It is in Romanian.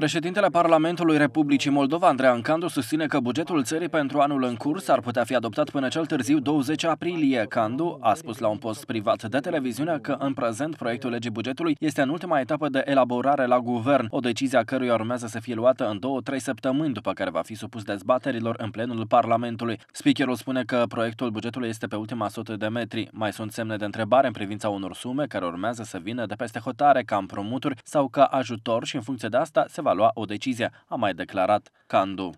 Președintele Parlamentului Republicii Moldova, Andrei Ancandu, susține că bugetul țării pentru anul în curs ar putea fi adoptat până cel târziu 20 aprilie. Candu a spus la un post privat de televiziune că în prezent proiectul legii bugetului este în ultima etapă de elaborare la guvern, o decizie a cărui urmează să fie luată în 2-3 săptămâni, după care va fi supus dezbaterilor în plenul Parlamentului. Speakerul spune că proiectul bugetului este pe ultima sută de metri. Mai sunt semne de întrebare în privința unor sume care urmează să vină de peste hotare ca împrumuturi sau ca ajutor și în funcție de asta se va lua o decizie, a mai declarat Candu.